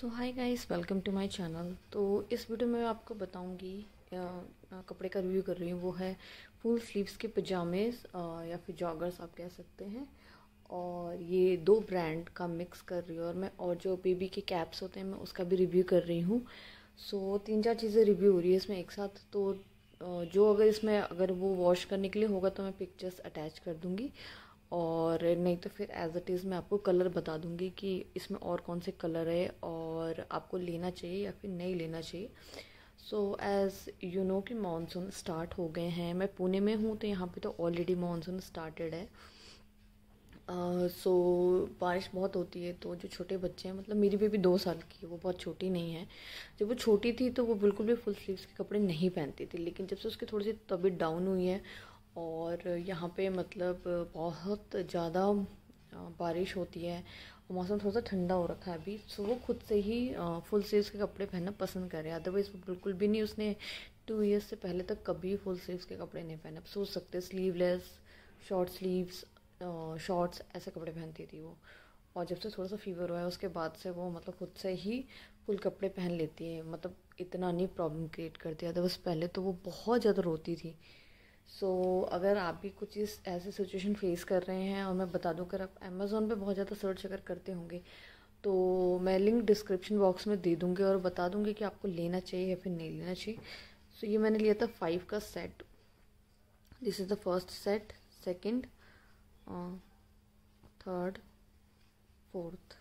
so hi guys welcome to my channel तो इस video में मैं आपको बताऊंगी कपड़े का रिव्यू कर रही हूँ वो है फुल स्लीव्स के पजामेज या फिर जॉगर्स आप कह सकते हैं और ये दो ब्रांड का मिक्स कर रही हूँ और मैं और जो बेबी के कैप्स होते हैं मैं उसका भी रिव्यू कर रही हूँ सो so, तीन चार चीज़ें रिव्यू हो रही है इसमें एक साथ तो जो अगर इसमें अगर वो वॉश करने के लिए होगा तो मैं पिक्चर्स अटैच कर दूँगी और नहीं तो फिर एज इट इज़ मैं आपको कलर बता दूंगी कि इसमें और कौन से कलर है और आपको लेना चाहिए या फिर नहीं लेना चाहिए सो एज़ यू नो कि मानसून स्टार्ट हो गए हैं मैं पुणे में हूँ तो यहाँ पे तो ऑलरेडी मानसून स्टार्टेड है सो uh, so, बारिश बहुत होती है तो जो छोटे बच्चे हैं मतलब मेरी बेबी दो साल की है वो बहुत छोटी नहीं है जब वो छोटी थी तो वो बिल्कुल भी फुल स्लीव्स के कपड़े नहीं पहनती थी लेकिन जब से उसकी थोड़ी सी तबीयत डाउन हुई है और यहाँ पे मतलब बहुत ज़्यादा बारिश होती है और मौसम थोड़ा सा ठंडा हो रखा है अभी सो वो खुद से ही फुल स्लीव्स के कपड़े पहनना पसंद कर रहे हैं अदरवाइज़ वो बिल्कुल भी नहीं उसने टू ईयर्स से पहले तक कभी फुल स्लीव्स के कपड़े नहीं पहने सोच सकते स्लीवलेस शॉर्ट स्लीव्स शॉर्ट्स ऐसे कपड़े पहनती थी वो और जब से थोड़ा सा फीवर हुआ है उसके बाद से वो मतलब खुद से ही फुल कपड़े पहन लेती है मतलब इतना नहीं प्रॉब्लम क्रिएट करती है अदरवाइज पहले तो वो बहुत ज़्यादा रोती थी सो so, अगर आप भी कुछ इस ऐसी सिचुएशन फेस कर रहे हैं और मैं बता दूं अगर आप अमेज़ोन पे बहुत ज़्यादा सर्च अगर करते होंगे तो मैं लिंक डिस्क्रिप्शन बॉक्स में दे दूंगी और बता दूंगी कि आपको लेना चाहिए या फिर नहीं लेना चाहिए सो so, ये मैंने लिया था फाइव का set this is the first set second third fourth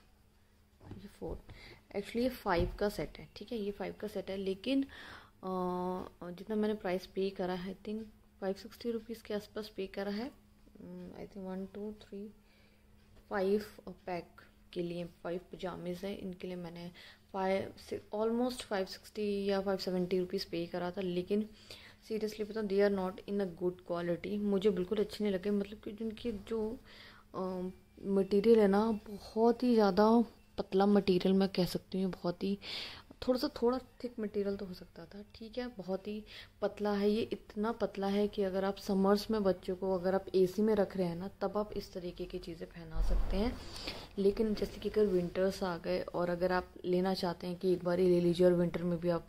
ये फोर्थ एक्चुअली ये फाइव का सेट है ठीक है ये फाइव का सेट है लेकिन uh, जितना मैंने प्राइस पे करा है I think five sixty rupees के आसपास पे करा है I think one two three five pack के लिए फाइव पजामेज़ हैं इनके लिए मैंने फाइव ऑलमोस्ट फाइव सिक्सटी या फाइव सेवेंटी रुपीज़ पे करा था लेकिन सीरियसली बताऊँ they are not in a good quality मुझे बिल्कुल अच्छे नहीं लगे मतलब कि जिनकी जो मटेरियल है ना बहुत ही ज़्यादा पतला मटेरियल मैं कह सकती हूँ बहुत ही थोड़ा सा थोड़ा थिक मटेरियल तो हो सकता था ठीक है बहुत ही पतला है ये इतना पतला है कि अगर आप समर्स में बच्चों को अगर आप एसी में रख रहे हैं ना तब आप इस तरीके की चीज़ें पहना सकते हैं लेकिन जैसे कि अगर विंटर्स आ गए और अगर आप लेना चाहते हैं कि एक बार ही ले लीजिए और विंटर में भी आप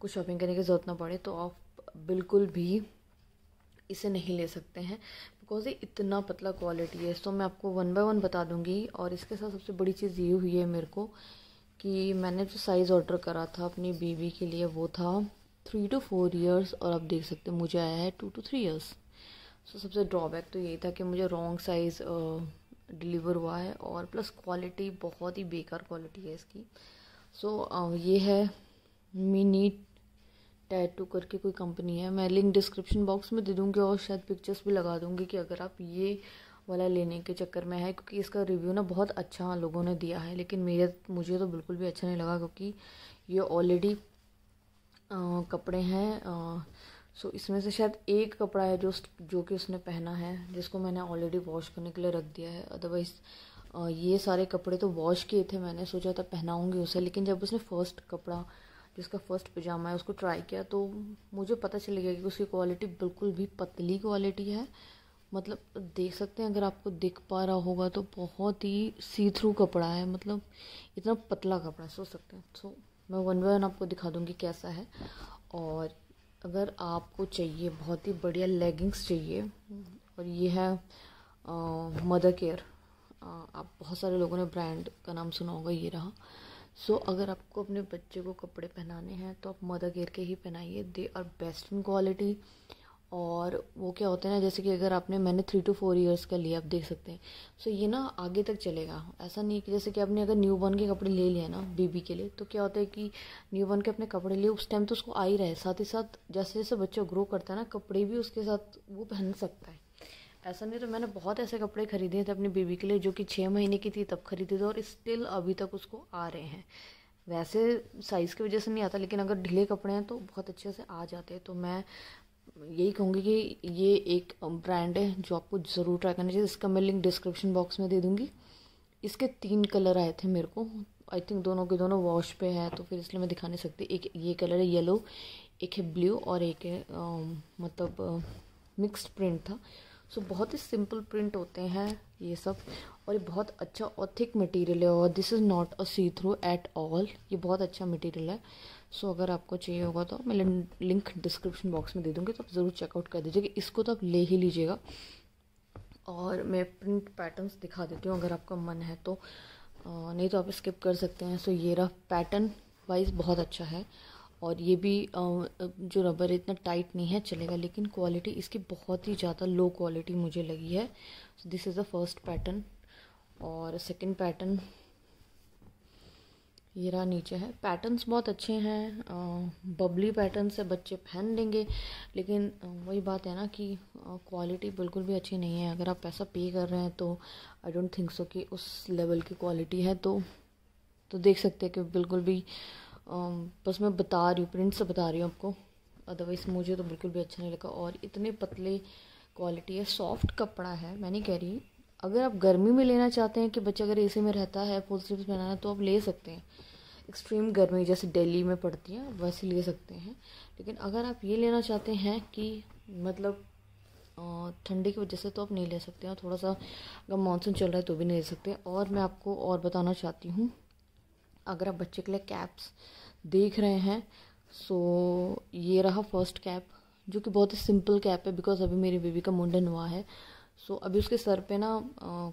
कुछ शॉपिंग करने की ज़रूरत ना पड़े तो आप बिल्कुल भी इसे नहीं ले सकते हैं बिकॉज ये इतना पतला क्वालिटी है सो तो मैं आपको वन बाय वन बता दूंगी और इसके साथ सबसे बड़ी चीज़ ये हुई है मेरे को कि मैंने जो साइज़ ऑर्डर करा था अपनी बीबी के लिए वो था थ्री टू फोर ईयर्स और आप देख सकते हैं मुझे आया है two two three years so सबसे ड्रॉबैक तो यही था कि मुझे रॉन्ग साइज़ डिलीवर हुआ है और प्लस क्वालिटी बहुत ही बेकार क्वालिटी है इसकी सो so, uh, ये है मिनी टैटू करके कोई कंपनी है मैं लिंक डिस्क्रिप्शन बॉक्स में दे दूँगी और शायद पिक्चर्स भी लगा दूँगी कि अगर आप ये वाला लेने के चक्कर में है क्योंकि इसका रिव्यू ना बहुत अच्छा लोगों ने दिया है लेकिन मेरे मुझे तो बिल्कुल भी अच्छा नहीं लगा क्योंकि ये ऑलरेडी कपड़े हैं सो इसमें से शायद एक कपड़ा है जो जो कि उसने पहना है जिसको मैंने ऑलरेडी वॉश करने के लिए रख दिया है अदरवाइज़ ये सारे कपड़े तो वॉश किए थे मैंने सोचा था पहनाऊँगी उसे लेकिन जब उसने फर्स्ट कपड़ा जिसका फर्स्ट पजामा है उसको ट्राई किया तो मुझे पता चल गया कि उसकी क्वालिटी बिल्कुल भी पतली क्वालिटी है मतलब देख सकते हैं अगर आपको दिख पा रहा होगा तो बहुत ही सी थ्रू कपड़ा है मतलब इतना पतला कपड़ा है सोच सकते हैं सो so, मैं वन बाय वन आपको दिखा दूँगी कैसा है और अगर आपको चाहिए बहुत ही बढ़िया लेगिंग्स चाहिए और ये है मदर केयर आप बहुत सारे लोगों ने ब्रांड का नाम सुना होगा ये रहा सो so, अगर आपको अपने बच्चे को कपड़े पहनाने हैं तो आप मदर केयर के ही पहनाइए they are best in quality और वो क्या होते हैं ना जैसे कि अगर आपने मैंने थ्री टू फोर इयर्स का लिया आप देख सकते हैं सो ये ना आगे तक चलेगा ऐसा नहीं कि जैसे कि आपने अगर न्यू बॉर्न के कपड़े ले लिया ना बेबी के लिए तो क्या होता है कि न्यू बॉर्न के अपने कपड़े लिए उस टाइम तो उसको आ ही रहे साथ ही साथ जैसे जैसे बच्चा ग्रो करता है ना कपड़े भी उसके साथ वो पहन सकता है ऐसा नहीं तो मैंने बहुत ऐसे कपड़े खरीदे थे अपनी बेबी के लिए जो कि छः महीने की थी तब खरीदे थे और स्टिल अभी तक उसको आ रहे हैं वैसे साइज़ की वजह से नहीं आता लेकिन अगर ढीले कपड़े हैं तो बहुत अच्छे से आ जाते हैं तो मैं यही कहूँगी कि ये एक ब्रांड है जो आपको ज़रूर ट्राई करना चाहिए इसका मैं लिंक डिस्क्रिप्शन बॉक्स में दे दूँगी इसके तीन कलर आए थे मेरे को आई थिंक दोनों के दोनों वॉश पे है तो फिर इसलिए मैं दिखा नहीं सकती एक ये कलर है येलो एक है ब्लू और एक है आ, मतलब मिक्स्ड प्रिंट था सो so, बहुत ही सिंपल प्रिंट होते हैं ये सब और ये बहुत अच्छा और थिक मटेरियल है और this is not a see through at all ये बहुत अच्छा मटेरियल है सो अगर आपको चाहिए होगा तो मैं लिंक डिस्क्रिप्शन बॉक्स में दे दूँगी तो आप ज़रूर चेकआउट कर दीजिएगा इसको तो आप ले ही लीजिएगा और मैं प्रिंट पैटर्न्स दिखा देती हूँ अगर आपका मन है तो नहीं तो आप स्किप कर सकते हैं सो ये रफ पैटर्न वाइज बहुत अच्छा है और ये भी जो रबर इतना टाइट नहीं है चलेगा लेकिन क्वालिटी इसकी बहुत ही ज़्यादा लो क्वालिटी मुझे लगी है this is the first pattern और सेकेंड पैटर्न ये रहा नीचे है पैटर्न्स बहुत अच्छे हैं बबली पैटर्न से बच्चे पहन लेंगे लेकिन वही बात है ना कि क्वालिटी बिल्कुल भी अच्छी नहीं है अगर आप पैसा पे कर रहे हैं तो आई डोंट थिंक सो कि उस लेवल की क्वालिटी है तो तो देख सकते हैं कि बिल्कुल भी बस मैं बता रही हूँ प्रिंट से बता रही हूँ आपको अदरवाइज मुझे तो बिल्कुल भी अच्छा नहीं लगा और इतने पतले क्वालिटी है सॉफ्ट कपड़ा है मैं नहीं कह रही अगर आप गर्मी में लेना चाहते हैं कि बच्चा अगर ए में रहता है फुल स्लीव्स पहनाना तो आप ले सकते हैं एक्सट्रीम गर्मी जैसे दिल्ली में पड़ती है वैसे ले सकते हैं लेकिन अगर आप ये लेना चाहते हैं कि मतलब ठंडी की वजह से तो आप नहीं ले सकते हैं थोड़ा सा अगर मानसून चल रहा है तो भी नहीं ले सकते और मैं आपको और बताना चाहती हूँ अगर आप बच्चे के लिए कैप्स देख रहे हैं सो ये रहा फर्स्ट कैप जो कि बहुत ही सिंपल कैप है बिकॉज़ अभी मेरी बेबी का मुंडन हुआ है सो so, अभी उसके सर पे ना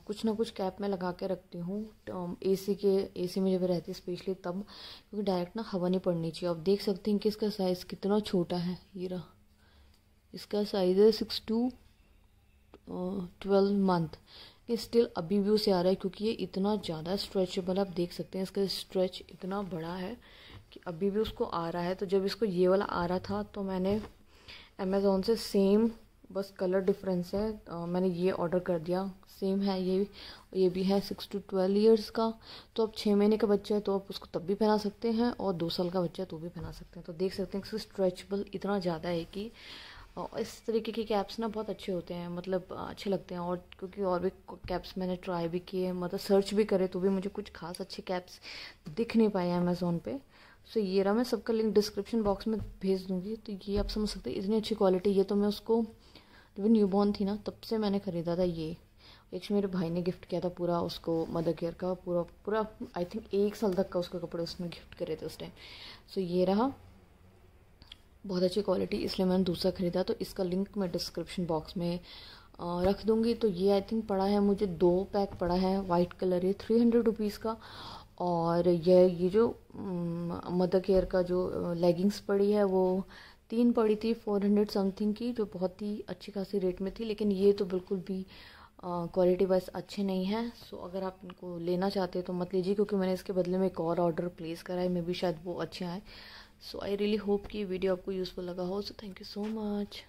कुछ ना कुछ कैप में लगा के रखती हूँ एसी के एसी में जब रहती है स्पेशली तब क्योंकि डायरेक्ट ना हवा नहीं पड़नी चाहिए आप देख सकते हैं कि इसका साइज़ कितना छोटा है ये रहा इसका साइज़ है सिक्स टू ट्वेल्व मंथ ये स्टिल अभी भी उसे आ रहा है क्योंकि ये इतना ज़्यादा स्ट्रेचेबल आप देख सकते हैं इसका स्ट्रेच इतना बड़ा है कि अभी भी उसको आ रहा है तो जब इसको ये वाला आ रहा था तो मैंने अमेज़ोन से सेम बस कलर डिफरेंस है आ, मैंने ये ऑर्डर कर दिया सेम है ये ये भी है सिक्स टू ट्वेल्व इयर्स का तो आप छः महीने का बच्चा है तो आप उसको तब भी पहना सकते हैं और दो साल का बच्चा है तो भी पहना सकते हैं तो देख सकते हैं कि स्ट्रेचबल इतना ज़्यादा है कि इस तरीके के कैप्स ना बहुत अच्छे होते हैं मतलब अच्छे लगते हैं और क्योंकि और भी कैप्स मैंने ट्राई भी किए मतलब सर्च भी करे तो भी मुझे कुछ खास अच्छे कैप्स दिख नहीं पाए अमेज़ोन पे सो so, ये रहा मैं सबका लिंक डिस्क्रिप्शन बॉक्स में भेज दूंगी तो ये आप समझ सकते हैं इतनी अच्छी क्वालिटी ये तो मैं उसको जब न्यू न्यूबॉर्न थी ना तब से मैंने ख़रीदा था ये एक मेरे भाई ने गिफ्ट किया था पूरा उसको मदर केयर का पूरा पूरा आई थिंक एक साल तक का उसका कपड़े उसने गिफ्ट करे थे उस टाइम सो ये रहा बहुत अच्छी क्वालिटी इसलिए मैंने दूसरा ख़रीदा तो इसका लिंक मैं डिस्क्रिप्शन बॉक्स में रख दूँगी तो ये आई थिंक पड़ा है मुझे दो पैक पड़ा है वाइट कलर ये थ्री हंड्रेड रुपीज़ का और यह ये जो मदर केयर का जो लेगिंग्स पड़ी है वो तीन पड़ी थी फोर हंड्रेड समथिंग की जो बहुत ही अच्छी खासी रेट में थी लेकिन ये तो बिल्कुल भी क्वालिटी वाइज अच्छे नहीं हैं सो अगर आप इनको लेना चाहते हैं तो मत लीजिए क्योंकि मैंने इसके बदले में एक और ऑर्डर प्लेस करा है मे भी शायद वो अच्छे आए सो आई रियली होप कि वीडियो आपको यूज़फुल लगा हो so thank you so much